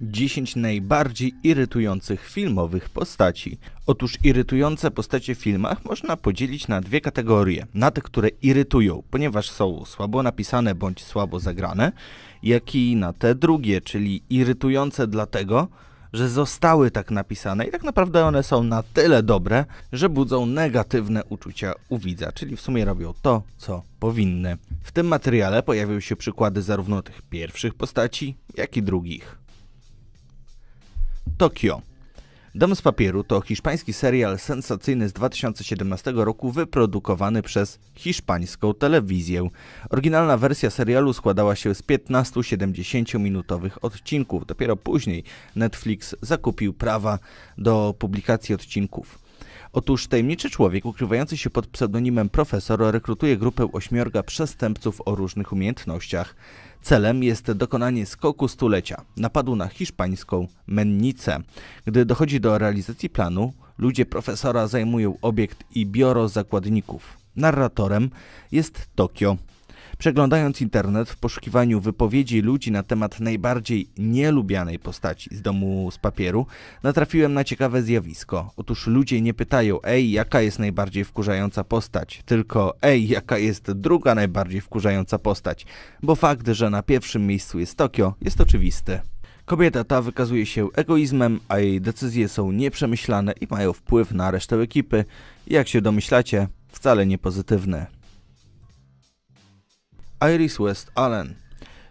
10 najbardziej irytujących filmowych postaci. Otóż irytujące postacie w filmach można podzielić na dwie kategorie. Na te, które irytują, ponieważ są słabo napisane bądź słabo zagrane, jak i na te drugie, czyli irytujące dlatego, że zostały tak napisane i tak naprawdę one są na tyle dobre, że budzą negatywne uczucia u widza, czyli w sumie robią to, co powinny. W tym materiale pojawią się przykłady zarówno tych pierwszych postaci, jak i drugich. Tokio. Dom z papieru to hiszpański serial sensacyjny z 2017 roku wyprodukowany przez hiszpańską telewizję. Oryginalna wersja serialu składała się z 15 70-minutowych odcinków. Dopiero później Netflix zakupił prawa do publikacji odcinków. Otóż tajemniczy człowiek ukrywający się pod pseudonimem profesor rekrutuje grupę ośmiorga przestępców o różnych umiejętnościach. Celem jest dokonanie skoku stulecia, napadu na hiszpańską mennicę. Gdy dochodzi do realizacji planu, ludzie profesora zajmują obiekt i biuro zakładników. Narratorem jest Tokio. Przeglądając internet w poszukiwaniu wypowiedzi ludzi na temat najbardziej nielubianej postaci z domu z papieru, natrafiłem na ciekawe zjawisko. Otóż ludzie nie pytają, ej, jaka jest najbardziej wkurzająca postać, tylko ej, jaka jest druga najbardziej wkurzająca postać, bo fakt, że na pierwszym miejscu jest Tokio, jest oczywisty. Kobieta ta wykazuje się egoizmem, a jej decyzje są nieprzemyślane i mają wpływ na resztę ekipy, jak się domyślacie, wcale nie pozytywny. Iris West Allen.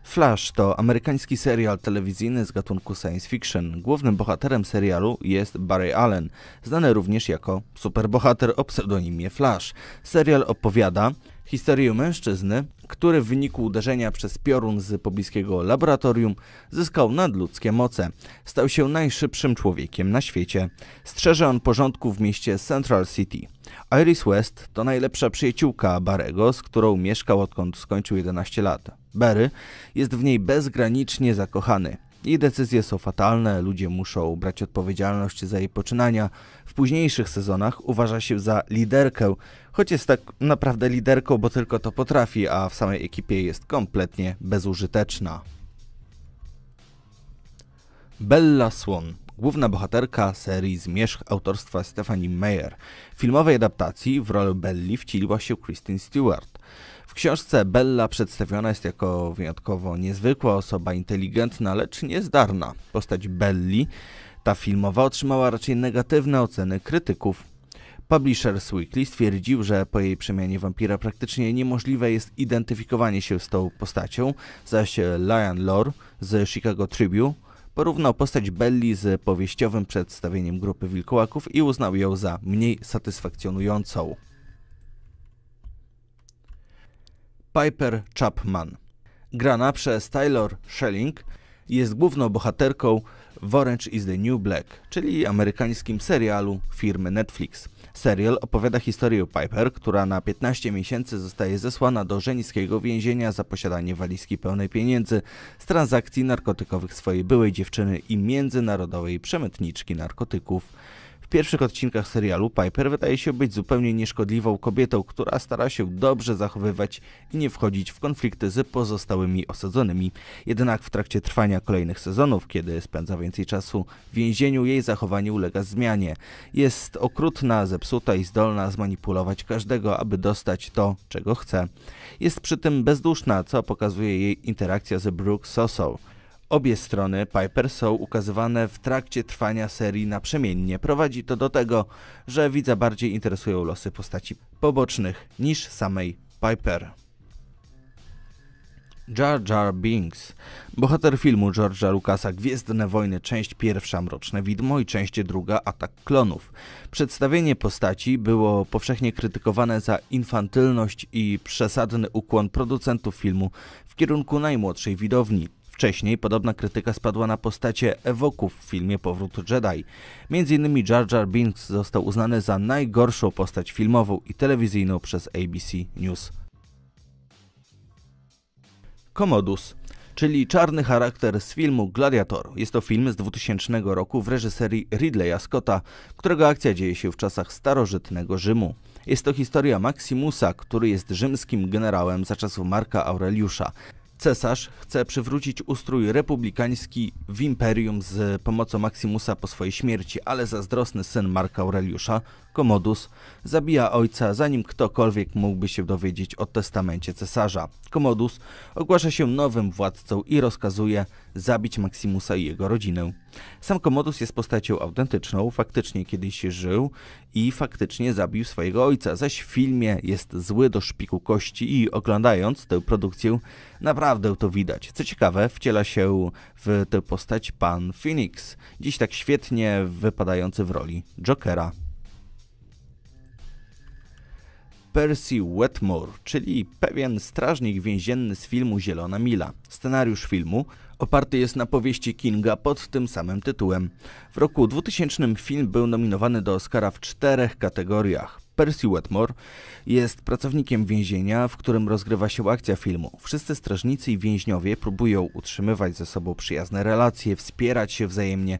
Flash to amerykański serial telewizyjny z gatunku science fiction. Głównym bohaterem serialu jest Barry Allen, znany również jako superbohater o pseudonimie Flash. Serial opowiada Historię mężczyzny, który w wyniku uderzenia przez piorun z pobliskiego laboratorium zyskał nadludzkie moce. Stał się najszybszym człowiekiem na świecie. Strzeże on porządku w mieście Central City. Iris West to najlepsza przyjaciółka Barego, z którą mieszkał odkąd skończył 11 lat. Barry jest w niej bezgranicznie zakochany. Jej decyzje są fatalne, ludzie muszą brać odpowiedzialność za jej poczynania. W późniejszych sezonach uważa się za liderkę, choć jest tak naprawdę liderką, bo tylko to potrafi, a w samej ekipie jest kompletnie bezużyteczna. Bella Swan główna bohaterka serii Zmierzch autorstwa Stephanie Meyer. W filmowej adaptacji w rolę Belli wcieliła się Kristen Stewart. W książce Bella przedstawiona jest jako wyjątkowo niezwykła osoba, inteligentna, lecz niezdarna. Postać Belli, ta filmowa, otrzymała raczej negatywne oceny krytyków. Publishers Weekly stwierdził, że po jej przemianie wampira praktycznie niemożliwe jest identyfikowanie się z tą postacią, zaś Lion Lore z Chicago Tribune porównał postać Belli z powieściowym przedstawieniem grupy wilkołaków i uznał ją za mniej satysfakcjonującą. Piper Chapman. Grana przez Taylor Schelling jest główną bohaterką w Orange is the New Black, czyli amerykańskim serialu firmy Netflix. Serial opowiada historię Piper, która na 15 miesięcy zostaje zesłana do żeńskiego więzienia za posiadanie walizki pełnej pieniędzy z transakcji narkotykowych swojej byłej dziewczyny i międzynarodowej przemytniczki narkotyków. W pierwszych odcinkach serialu Piper wydaje się być zupełnie nieszkodliwą kobietą, która stara się dobrze zachowywać i nie wchodzić w konflikty z pozostałymi osadzonymi. Jednak w trakcie trwania kolejnych sezonów, kiedy spędza więcej czasu w więzieniu, jej zachowanie ulega zmianie. Jest okrutna, zepsuta i zdolna zmanipulować każdego, aby dostać to, czego chce. Jest przy tym bezduszna, co pokazuje jej interakcja z Brooke Soso. Obie strony Piper są ukazywane w trakcie trwania serii naprzemiennie. Prowadzi to do tego, że widza bardziej interesują losy postaci pobocznych niż samej Piper. Jar Jar Binks, bohater filmu George'a Lucasa Gwiezdne Wojny, część pierwsza Mroczne Widmo i część druga Atak Klonów. Przedstawienie postaci było powszechnie krytykowane za infantylność i przesadny ukłon producentów filmu w kierunku najmłodszej widowni. Wcześniej podobna krytyka spadła na postacie ewoków w filmie Powrót Jedi. Między innymi Jar Jar Binks został uznany za najgorszą postać filmową i telewizyjną przez ABC News. Komodus, czyli czarny charakter z filmu Gladiator. Jest to film z 2000 roku w reżyserii Ridleya Scotta, którego akcja dzieje się w czasach starożytnego Rzymu. Jest to historia Maximusa, który jest rzymskim generałem za czasów Marka Aureliusza cesarz chce przywrócić ustrój republikański w imperium z pomocą Maximusa po swojej śmierci, ale zazdrosny syn Marka Aureliusza, Komodus, zabija ojca zanim ktokolwiek mógłby się dowiedzieć o testamencie cesarza. Komodus ogłasza się nowym władcą i rozkazuje zabić Maximusa i jego rodzinę. Sam Komodus jest postacią autentyczną, faktycznie kiedyś żył i faktycznie zabił swojego ojca, zaś w filmie jest zły do szpiku kości i oglądając tę produkcję naprawdę to widać. Co ciekawe, wciela się w tę postać pan Phoenix, dziś tak świetnie wypadający w roli Jokera. Percy Wetmore, czyli pewien strażnik więzienny z filmu Zielona Mila. Scenariusz filmu oparty jest na powieści Kinga pod tym samym tytułem. W roku 2000 film był nominowany do Oscara w czterech kategoriach. Percy Wetmore jest pracownikiem więzienia, w którym rozgrywa się akcja filmu. Wszyscy strażnicy i więźniowie próbują utrzymywać ze sobą przyjazne relacje, wspierać się wzajemnie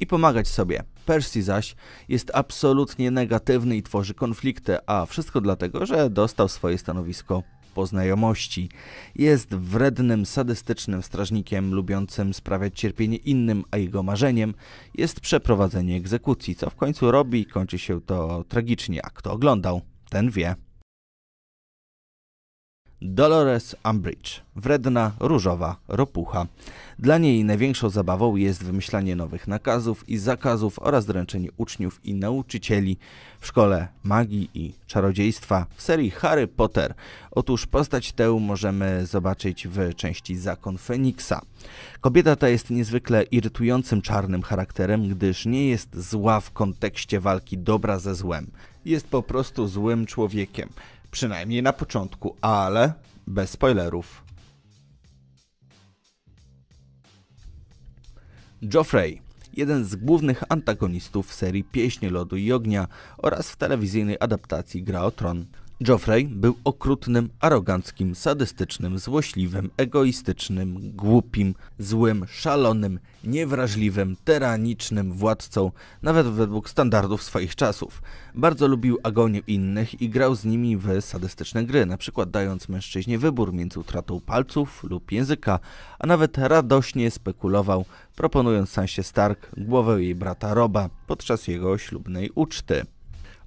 i pomagać sobie. Percy zaś jest absolutnie negatywny i tworzy konflikty, a wszystko dlatego, że dostał swoje stanowisko po znajomości. Jest wrednym, sadystycznym strażnikiem, lubiącym sprawiać cierpienie innym, a jego marzeniem jest przeprowadzenie egzekucji, co w końcu robi i kończy się to tragicznie, a kto oglądał, ten wie. Dolores Umbridge, wredna, różowa ropucha. Dla niej największą zabawą jest wymyślanie nowych nakazów i zakazów oraz dręczenie uczniów i nauczycieli w szkole magii i czarodziejstwa w serii Harry Potter. Otóż postać tę możemy zobaczyć w części Zakon Feniksa. Kobieta ta jest niezwykle irytującym czarnym charakterem, gdyż nie jest zła w kontekście walki dobra ze złem. Jest po prostu złym człowiekiem. Przynajmniej na początku, ale bez spoilerów. Joffrey, jeden z głównych antagonistów serii Pieśnie Lodu i Ognia oraz w telewizyjnej adaptacji Gra o Tron. Geoffrey był okrutnym, aroganckim, sadystycznym, złośliwym, egoistycznym, głupim, złym, szalonym, niewrażliwym, tyranicznym władcą, nawet według standardów swoich czasów. Bardzo lubił agonię innych i grał z nimi w sadystyczne gry, np. dając mężczyźnie wybór między utratą palców lub języka, a nawet radośnie spekulował, proponując Sansie Stark głowę jej brata Roba podczas jego ślubnej uczty.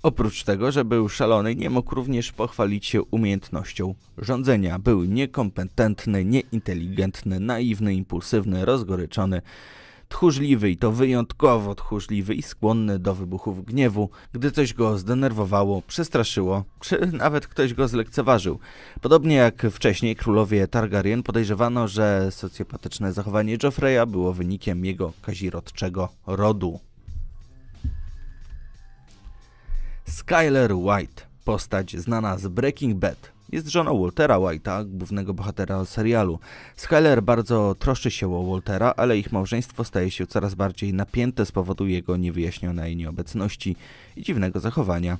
Oprócz tego, że był szalony, nie mógł również pochwalić się umiejętnością rządzenia. Był niekompetentny, nieinteligentny, naiwny, impulsywny, rozgoryczony, tchórzliwy i to wyjątkowo tchórzliwy i skłonny do wybuchów gniewu, gdy coś go zdenerwowało, przestraszyło, czy nawet ktoś go zlekceważył. Podobnie jak wcześniej królowie Targaryen podejrzewano, że socjopatyczne zachowanie Joffreya było wynikiem jego kazirodczego rodu. Skyler White, postać znana z Breaking Bad, jest żoną Waltera White'a, głównego bohatera serialu. Skyler bardzo troszczy się o Waltera, ale ich małżeństwo staje się coraz bardziej napięte z powodu jego niewyjaśnionej nieobecności i dziwnego zachowania.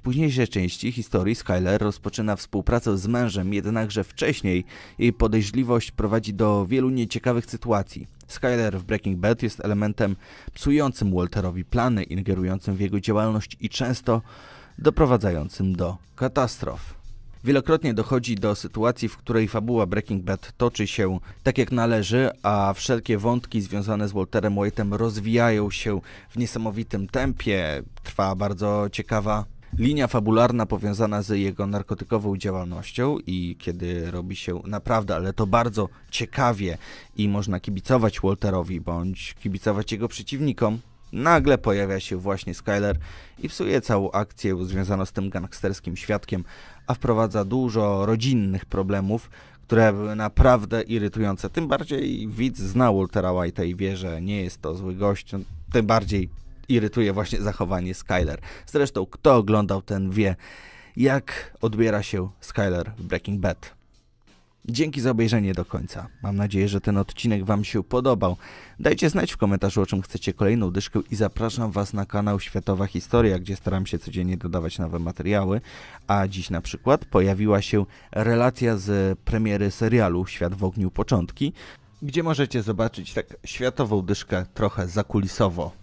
W późniejszej części historii Skyler rozpoczyna współpracę z mężem, jednakże wcześniej jej podejrzliwość prowadzi do wielu nieciekawych sytuacji. Skyler w Breaking Bad jest elementem psującym Walterowi plany, ingerującym w jego działalność i często doprowadzającym do katastrof. Wielokrotnie dochodzi do sytuacji, w której fabuła Breaking Bad toczy się tak jak należy, a wszelkie wątki związane z Walterem White'em rozwijają się w niesamowitym tempie. Trwa bardzo ciekawa linia fabularna powiązana z jego narkotykową działalnością i kiedy robi się naprawdę, ale to bardzo ciekawie i można kibicować Walterowi bądź kibicować jego przeciwnikom, nagle pojawia się właśnie Skyler i psuje całą akcję związaną z tym gangsterskim świadkiem, a wprowadza dużo rodzinnych problemów, które były naprawdę irytujące. Tym bardziej widz zna Waltera White'a i wie, że nie jest to zły gość, tym bardziej irytuje właśnie zachowanie Skyler. Zresztą, kto oglądał ten wie, jak odbiera się Skyler w Breaking Bad. Dzięki za obejrzenie do końca. Mam nadzieję, że ten odcinek Wam się podobał. Dajcie znać w komentarzu, o czym chcecie kolejną dyszkę i zapraszam Was na kanał Światowa Historia, gdzie staram się codziennie dodawać nowe materiały. A dziś na przykład pojawiła się relacja z premiery serialu Świat w ogniu początki, gdzie możecie zobaczyć tak światową dyszkę trochę zakulisowo.